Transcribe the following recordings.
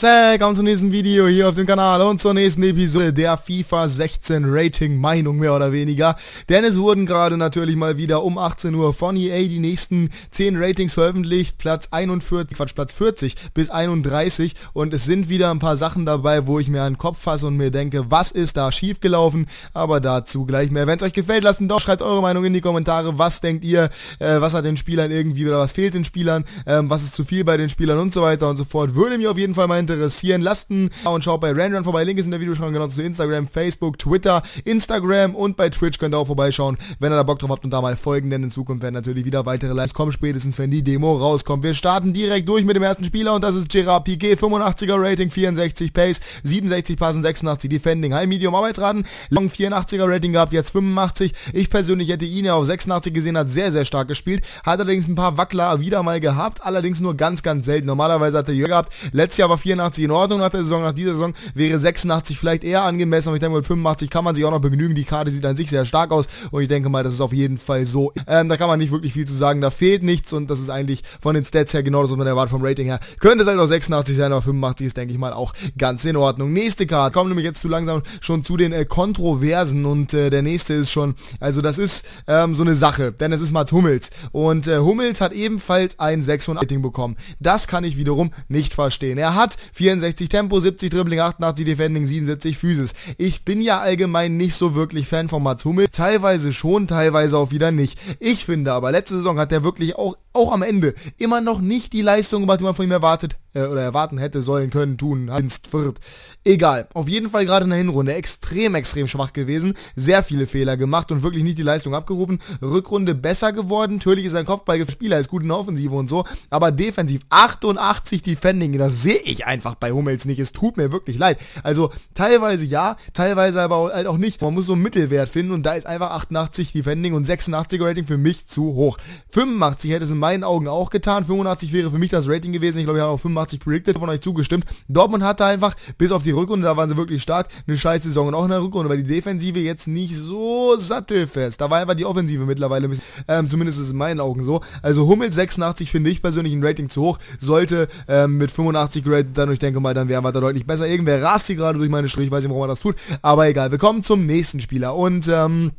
Zack, Willkommen zum nächsten Video hier auf dem Kanal und zur nächsten Episode der FIFA 16 Rating Meinung mehr oder weniger. Denn es wurden gerade natürlich mal wieder um 18 Uhr von EA die nächsten 10 Ratings veröffentlicht. Platz 41, Quatsch, Platz 40 bis 31 und es sind wieder ein paar Sachen dabei, wo ich mir einen Kopf fasse und mir denke, was ist da schiefgelaufen? Aber dazu gleich mehr. Wenn es euch gefällt, lasst doch, schreibt eure Meinung in die Kommentare. Was denkt ihr? Äh, was hat den Spielern irgendwie oder was fehlt den Spielern? Ähm, was ist zu viel bei den Spielern und so weiter und so fort? Würde mir auf jeden Fall mal interessieren. Lasst einen und schaut bei Random vorbei. Link ist in der Videobeschreibung genau zu Instagram, Facebook, Twitter, Instagram und bei Twitch könnt ihr auch vorbeischauen, wenn ihr da Bock drauf habt und da mal folgen, denn in Zukunft werden natürlich wieder weitere Lives kommen, spätestens wenn die Demo rauskommt. Wir starten direkt durch mit dem ersten Spieler und das ist Gerard Piquet, 85er Rating, 64 Pace, 67 Passen, 86 Defending, High Medium Arbeitsraten, Long 84er Rating gehabt, jetzt 85. Ich persönlich hätte ihn ja auf 86 gesehen, hat sehr, sehr stark gespielt, hat allerdings ein paar Wackler wieder mal gehabt, allerdings nur ganz, ganz selten. Normalerweise hat er Jörg gehabt, letztes Jahr war 84 82 in Ordnung nach der Saison, nach dieser Saison wäre 86 vielleicht eher angemessen, aber ich denke mal, mit 85 kann man sich auch noch begnügen. Die Karte sieht an sich sehr stark aus und ich denke mal, das ist auf jeden Fall so. Ähm, da kann man nicht wirklich viel zu sagen, da fehlt nichts und das ist eigentlich von den Stats her genau das, was man erwartet vom Rating her. Könnte es halt auch 86 sein, aber 85 ist, denke ich mal, auch ganz in Ordnung. Nächste Karte, kommen nämlich jetzt zu langsam schon zu den äh, Kontroversen und äh, der nächste ist schon, also das ist ähm, so eine Sache, denn es ist Mats Hummels und äh, Hummels hat ebenfalls ein 600 Rating bekommen. Das kann ich wiederum nicht verstehen. Er hat 64 Tempo, 70 Dribbling, 88 Defending, 77 Physis. Ich bin ja allgemein nicht so wirklich Fan von Mats Hummel. Teilweise schon, teilweise auch wieder nicht. Ich finde aber, letzte Saison hat er wirklich auch auch am Ende immer noch nicht die Leistung gemacht, die man von ihm erwartet äh, oder erwarten hätte, sollen, können, tun, Dienst wird. Egal. Auf jeden Fall gerade in der Hinrunde extrem, extrem schwach gewesen, sehr viele Fehler gemacht und wirklich nicht die Leistung abgerufen. Rückrunde besser geworden. Natürlich ist ein Kopfballspieler ist gut in der Offensive und so, aber defensiv 88 Defending, das sehe ich einfach bei Hummels nicht. Es tut mir wirklich leid. Also teilweise ja, teilweise aber halt auch nicht. Man muss so einen Mittelwert finden und da ist einfach 88 Defending und 86 Rating für mich zu hoch. 85 hätte es im meinen Augen auch getan. 85 wäre für mich das Rating gewesen. Ich glaube, ich habe auch 85 predicted von euch zugestimmt. Dortmund hatte einfach, bis auf die Rückrunde, da waren sie wirklich stark, eine scheiß Saison. Und auch in der Rückrunde war die Defensive jetzt nicht so sattelfest. Da war einfach die Offensive mittlerweile ein bisschen, ähm, zumindest ist es in meinen Augen so. Also Hummel 86 finde ich persönlich ein Rating zu hoch. Sollte ähm, mit 85 geratet sein und ich denke mal, dann wären wir da deutlich besser. Irgendwer rast hier gerade durch meine Strich, ich weiß nicht, warum er das tut. Aber egal, wir kommen zum nächsten Spieler. Und ähm,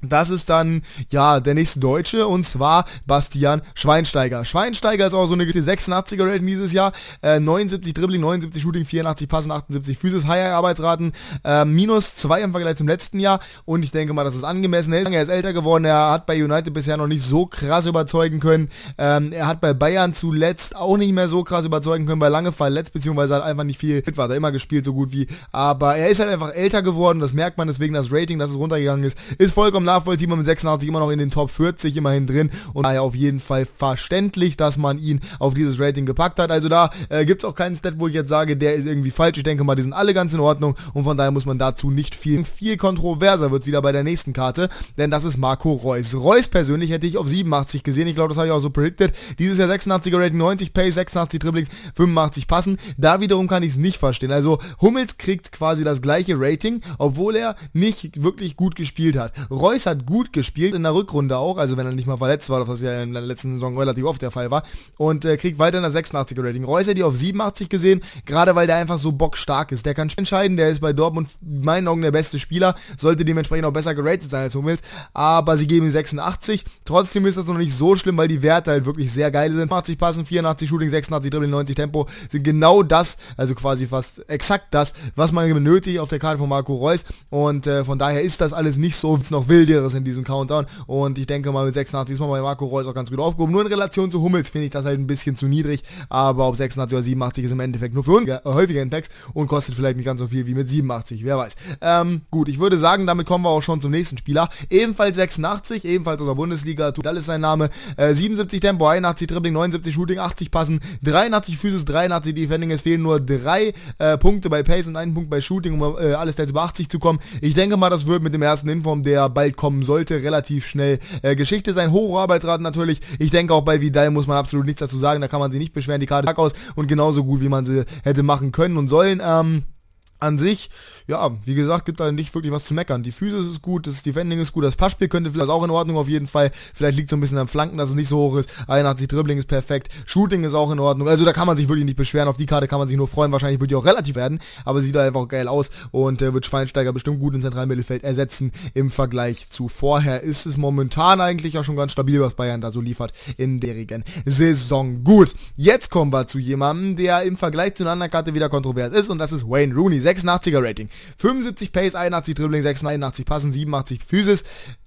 das ist dann, ja, der nächste Deutsche und zwar Bastian Schweinsteiger. Schweinsteiger ist auch so eine gute 86er Rating dieses Jahr. Äh, 79 Dribbling, 79 Shooting, 84 Passen, 78 Physis, High Arbeitsraten, äh, minus 2 im Vergleich zum letzten Jahr und ich denke mal, das ist angemessen. Er ist, er ist älter geworden, er hat bei United bisher noch nicht so krass überzeugen können. Ähm, er hat bei Bayern zuletzt auch nicht mehr so krass überzeugen können, bei lange verletzt, beziehungsweise hat einfach nicht viel fit war, da immer gespielt, so gut wie. Aber er ist halt einfach älter geworden, das merkt man, deswegen das Rating, dass es runtergegangen ist, ist vollkommen nachvollziehbar mit 86 immer noch in den Top 40 immerhin drin und daher auf jeden Fall verständlich, dass man ihn auf dieses Rating gepackt hat. Also da äh, gibt es auch keinen Stat, wo ich jetzt sage, der ist irgendwie falsch. Ich denke mal, die sind alle ganz in Ordnung und von daher muss man dazu nicht viel. Viel kontroverser wird wieder bei der nächsten Karte, denn das ist Marco Reus. Reus persönlich hätte ich auf 87 gesehen. Ich glaube, das habe ich auch so predicted. Dieses Jahr 86er Rating, 90 Pace, 86 Dribblings, 85 Passen. Da wiederum kann ich es nicht verstehen. Also Hummels kriegt quasi das gleiche Rating, obwohl er nicht wirklich gut gespielt hat. Reus Reus hat gut gespielt, in der Rückrunde auch, also wenn er nicht mal verletzt war, was ja in der letzten Saison relativ oft der Fall war, und äh, kriegt weiter in der 86er Rating. Reus hat die auf 87 gesehen, gerade weil der einfach so bockstark ist. Der kann entscheiden, der ist bei Dortmund in meinen Augen der beste Spieler, sollte dementsprechend auch besser geratet sein als Hummels, aber sie geben ihm 86. Trotzdem ist das noch nicht so schlimm, weil die Werte halt wirklich sehr geil sind. 80 Passen, 84 Shooting, 86 Dribbling, 90 Tempo sind genau das, also quasi fast exakt das, was man benötigt auf der Karte von Marco Reus und äh, von daher ist das alles nicht so noch wild Wilderes in diesem Countdown. Und ich denke mal mit 86 ist man bei Marco Reus auch ganz gut aufgehoben. Nur in Relation zu Hummels finde ich das halt ein bisschen zu niedrig. Aber ob 86 oder 87 ist im Endeffekt nur für uns äh, häufiger Impacts und kostet vielleicht nicht ganz so viel wie mit 87, wer weiß. Ähm, gut, ich würde sagen, damit kommen wir auch schon zum nächsten Spieler. Ebenfalls 86, ebenfalls aus der Bundesliga, Tudal ist sein Name. Äh, 77 Tempo, 81 Dribbling, 79 Shooting, 80 Passen, 83 Physis, 83 Defending. Es fehlen nur drei äh, Punkte bei Pace und einen Punkt bei Shooting, um äh, alles jetzt über 80 zu kommen. Ich denke mal, das wird mit dem ersten Inform, der bald kommen sollte, relativ schnell. Äh, Geschichte sein, hohe Arbeitsrate natürlich. Ich denke auch bei Vidal muss man absolut nichts dazu sagen, da kann man sie nicht beschweren, die Karte aus und genauso gut, wie man sie hätte machen können und sollen. Ähm, an sich, ja, wie gesagt, gibt da nicht wirklich was zu meckern. Die Füße ist gut, das Defending ist gut, das Passspiel könnte vielleicht auch in Ordnung auf jeden Fall. Vielleicht liegt so ein bisschen am Flanken, dass es nicht so hoch ist. 81 Dribbling ist perfekt, Shooting ist auch in Ordnung. Also da kann man sich wirklich nicht beschweren. Auf die Karte kann man sich nur freuen. Wahrscheinlich wird die auch relativ werden, aber sieht da einfach geil aus und äh, wird Schweinsteiger bestimmt gut im Zentralmittelfeld ersetzen im Vergleich zu vorher. Ist es momentan eigentlich ja schon ganz stabil, was Bayern da so liefert in derigen Saison. Gut, jetzt kommen wir zu jemandem, der im Vergleich zu einer anderen Karte wieder kontrovers ist und das ist Wayne Rooney. 86er Rating. 75 Pace, 81 Dribbling, 86 Passen, 87 Physis.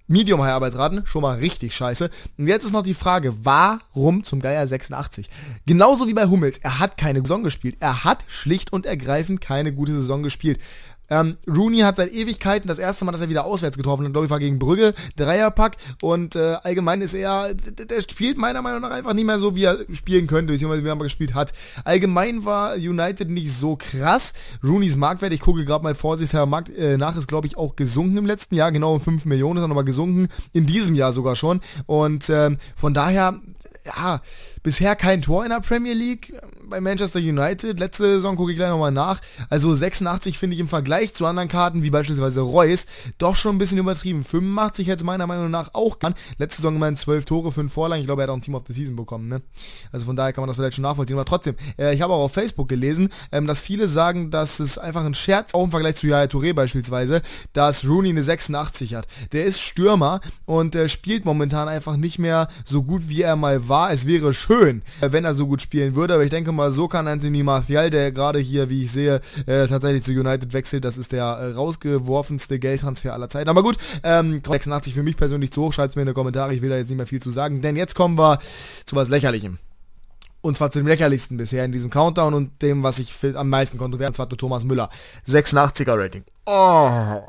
Medium High Arbeitsraten, schon mal richtig scheiße. Und jetzt ist noch die Frage, warum zum Geier 86? Genauso wie bei Hummels, er hat keine Saison gespielt. Er hat schlicht und ergreifend keine gute Saison gespielt. Ähm, Rooney hat seit Ewigkeiten das erste Mal, dass er wieder auswärts getroffen hat, glaube ich, war gegen Brügge, Dreierpack und äh, allgemein ist er, der spielt meiner Meinung nach einfach nicht mehr so, wie er spielen könnte, beziehungsweise wie er mal gespielt hat. Allgemein war United nicht so krass. Rooneys Marktwert, ich gucke gerade mal vorsichtshalber Markt, äh, nach, ist glaube ich auch gesunken im letzten Jahr, genau um 5 Millionen ist er nochmal gesunken, in diesem Jahr sogar schon und ähm, von daher ja, bisher kein Tor in der Premier League bei Manchester United. Letzte Saison gucke ich gleich nochmal nach. Also 86 finde ich im Vergleich zu anderen Karten, wie beispielsweise Reus, doch schon ein bisschen übertrieben. 85 hätte es meiner Meinung nach auch kann. Letzte Saison immerhin 12 Tore, für 5 Vorlagen. Ich glaube, er hat auch ein Team of the Season bekommen, ne? Also von daher kann man das vielleicht schon nachvollziehen. Aber trotzdem, äh, ich habe auch auf Facebook gelesen, ähm, dass viele sagen, dass es einfach ein Scherz, auch im Vergleich zu Yaya Touré beispielsweise, dass Rooney eine 86 hat. Der ist Stürmer und äh, spielt momentan einfach nicht mehr so gut, wie er mal war war. Es wäre schön, äh, wenn er so gut spielen würde, aber ich denke mal, so kann Anthony Martial, der gerade hier, wie ich sehe, äh, tatsächlich zu United wechselt, das ist der äh, rausgeworfenste Geldtransfer aller Zeiten. Aber gut, ähm, 86 für mich persönlich zu hoch, schreibt es mir in die Kommentare, ich will da jetzt nicht mehr viel zu sagen, denn jetzt kommen wir zu was Lächerlichem. Und zwar zu dem lächerlichsten bisher in diesem Countdown und dem, was ich am meisten kontrovers, und zwar zu Thomas Müller. 86er Rating. Oh.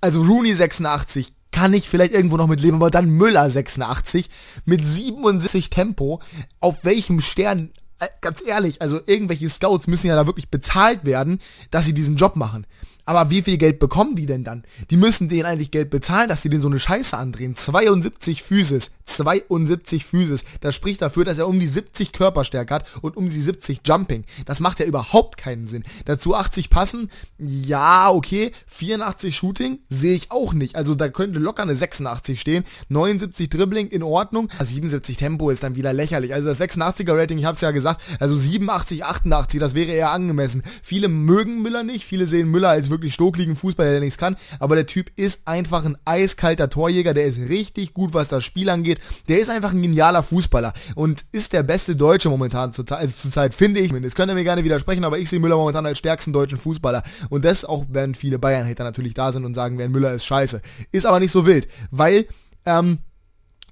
Also Rooney 86, kann ich vielleicht irgendwo noch mit leben, aber dann Müller 86 mit 77 Tempo. Auf welchem Stern, äh, ganz ehrlich, also irgendwelche Scouts müssen ja da wirklich bezahlt werden, dass sie diesen Job machen. Aber wie viel Geld bekommen die denn dann? Die müssen denen eigentlich Geld bezahlen, dass die denen so eine Scheiße andrehen. 72 Physis. 72 Physis. Das spricht dafür, dass er um die 70 Körperstärke hat und um die 70 Jumping. Das macht ja überhaupt keinen Sinn. Dazu 80 passen. Ja, okay. 84 Shooting sehe ich auch nicht. Also da könnte locker eine 86 stehen. 79 Dribbling in Ordnung. 77 ah, Tempo ist dann wieder lächerlich. Also das 86er Rating, ich habe es ja gesagt. Also 87, 88, das wäre eher angemessen. Viele mögen Müller nicht. Viele sehen Müller als wirklich wirklich schnuckligen Fußball, der nichts kann. Aber der Typ ist einfach ein eiskalter Torjäger. Der ist richtig gut, was das Spiel angeht. Der ist einfach ein genialer Fußballer und ist der beste Deutsche momentan zur Zeit, also zur Zeit finde ich. Das könnt ihr mir gerne widersprechen, aber ich sehe Müller momentan als stärksten deutschen Fußballer. Und das auch, wenn viele Bayern-Hater natürlich da sind und sagen werden, Müller ist scheiße. Ist aber nicht so wild, weil, ähm,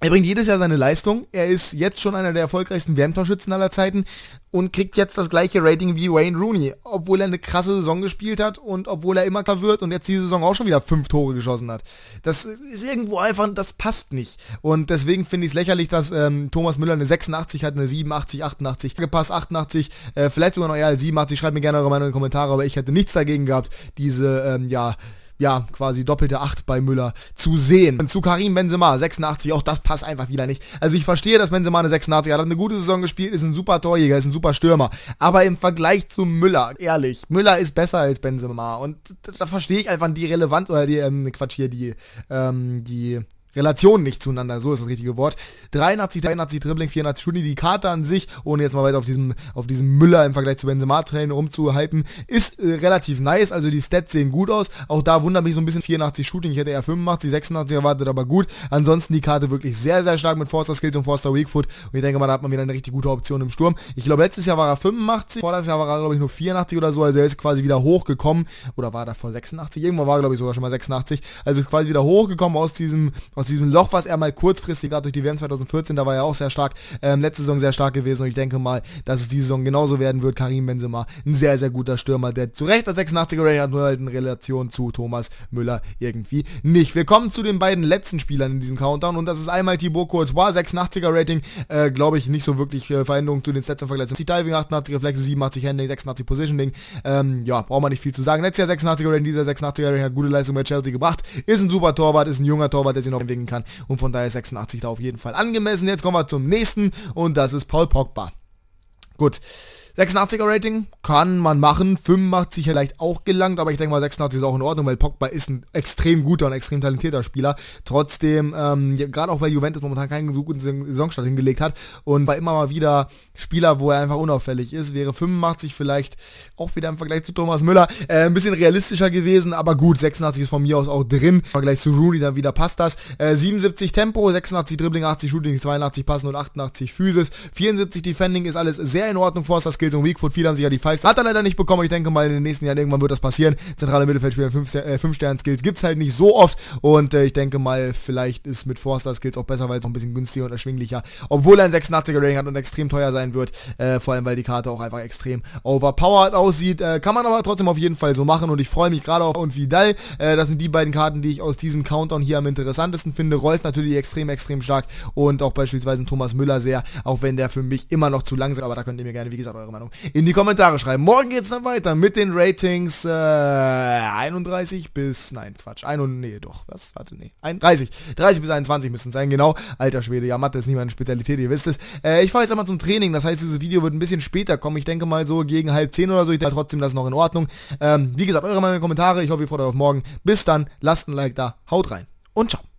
er bringt jedes Jahr seine Leistung. Er ist jetzt schon einer der erfolgreichsten Wärmtorschützen aller Zeiten und kriegt jetzt das gleiche Rating wie Wayne Rooney, obwohl er eine krasse Saison gespielt hat und obwohl er immer klar wird und jetzt diese Saison auch schon wieder fünf Tore geschossen hat. Das ist irgendwo einfach, das passt nicht. Und deswegen finde ich es lächerlich, dass ähm, Thomas Müller eine 86 hat, eine 87, 88, gepasst 88, äh, vielleicht sogar noch eher als 87. Schreibt mir gerne eure Meinung in die Kommentare, aber ich hätte nichts dagegen gehabt, diese, ähm, ja, ja, quasi doppelte 8 bei Müller zu sehen. Und Zu Karim Benzema, 86, auch das passt einfach wieder nicht. Also ich verstehe, dass Benzema eine 86 hat, hat eine gute Saison gespielt, ist ein super Torjäger, ist ein super Stürmer. Aber im Vergleich zu Müller, ehrlich, Müller ist besser als Benzema. Und da verstehe ich einfach die Relevanz oder die, ähm, Quatsch hier, die, ähm, die Relationen nicht zueinander, so ist das richtige Wort. 83, 83 Dribbling, 84 Shooting, die Karte an sich, ohne jetzt mal weiter auf diesem, auf diesem Müller im Vergleich zu Benzema Training rumzuhypen, ist äh, relativ nice, also die Stats sehen gut aus. Auch da wundert mich so ein bisschen 84 Shooting, ich hätte eher 85, 86 erwartet, aber gut. Ansonsten die Karte wirklich sehr, sehr stark mit Forster Skills und Forster Weakfoot und ich denke mal, da hat man wieder eine richtig gute Option im Sturm. Ich glaube, letztes Jahr war er 85, vorletztes Jahr war er, glaube ich, nur 84 oder so, also er ist quasi wieder hochgekommen, oder war er davor 86? Irgendwann war er, glaube ich, sogar schon mal 86, also ist quasi wieder hochgekommen aus diesem, aus diesem Loch, was er mal kurzfristig, hat durch die WM 2014, da war er auch sehr stark, ähm, letzte Saison sehr stark gewesen und ich denke mal, dass es diese Saison genauso werden wird. Karim Benzema, ein sehr, sehr guter Stürmer, der zu Recht das 86er Rating hat, nur halt in Relation zu Thomas Müller irgendwie nicht. Wir kommen zu den beiden letzten Spielern in diesem Countdown und das ist einmal Thibaut Courtois, 86er Rating, äh, glaube ich, nicht so wirklich äh, Veränderung zu den letzten im 80 70 Diving, 88 Reflexe, 87 Handling, 86 Positioning, ähm, ja, braucht man nicht viel zu sagen. Letztes Jahr 86er Rating, dieser 86er Rating hat gute Leistung bei Chelsea gebracht, ist ein super Torwart, ist ein junger Torwart, der sich noch einwirken kann. Und von daher 86 da auf jeden Fall angemessen. Jetzt kommen wir zum nächsten und das ist Paul Pogba. Gut. 86er Rating kann man machen. 85 vielleicht auch gelangt, aber ich denke mal 86 ist auch in Ordnung, weil Pogba ist ein extrem guter und extrem talentierter Spieler. Trotzdem, ähm, gerade auch weil Juventus momentan keinen so guten Saisonstart hingelegt hat und bei immer mal wieder Spieler, wo er einfach unauffällig ist, wäre 85 vielleicht auch wieder im Vergleich zu Thomas Müller äh, ein bisschen realistischer gewesen, aber gut, 86 ist von mir aus auch drin. Im Vergleich zu Rooney dann wieder passt das. Äh, 77 Tempo, 86 Dribbling, 80 Shooting, 82 Passen und 88 Physis. 74 Defending ist alles sehr in Ordnung, Forster Skill fehlt so ein viele haben sich ja die Five Hat er leider nicht bekommen. Ich denke mal, in den nächsten Jahren irgendwann wird das passieren. Zentrale Mittelfeldspieler 5-Stern-Skills äh, gibt es halt nicht so oft. Und äh, ich denke mal, vielleicht ist mit Forster-Skills auch besser, weil es ein bisschen günstiger und erschwinglicher, obwohl er ein 86er-Rating hat und extrem teuer sein wird. Äh, vor allem, weil die Karte auch einfach extrem overpowered aussieht. Äh, kann man aber trotzdem auf jeden Fall so machen. Und ich freue mich gerade auf und Vidal. Äh, das sind die beiden Karten, die ich aus diesem Countdown hier am interessantesten finde. Reus natürlich extrem, extrem stark. Und auch beispielsweise Thomas Müller sehr, auch wenn der für mich immer noch zu langsam ist. Aber da könnt ihr mir gerne, wie gesagt, eure Meinung Ahnung, in die Kommentare schreiben. Morgen geht's dann weiter mit den Ratings äh, 31 bis, nein, Quatsch, ein, und nee, doch, was, warte, nee, 31, 30 bis 21 müssen sein, genau. Alter Schwede, ja, Mathe ist nicht meine Spezialität, ihr wisst es. Äh, ich fahre jetzt einmal zum Training, das heißt, dieses Video wird ein bisschen später kommen. Ich denke mal so gegen halb zehn oder so, ich denke trotzdem, das ist noch in Ordnung. Ähm, wie gesagt, eure Meinung in den Kommentare, ich hoffe, ihr freut euch auf morgen. Bis dann, lasst ein Like da, haut rein und ciao.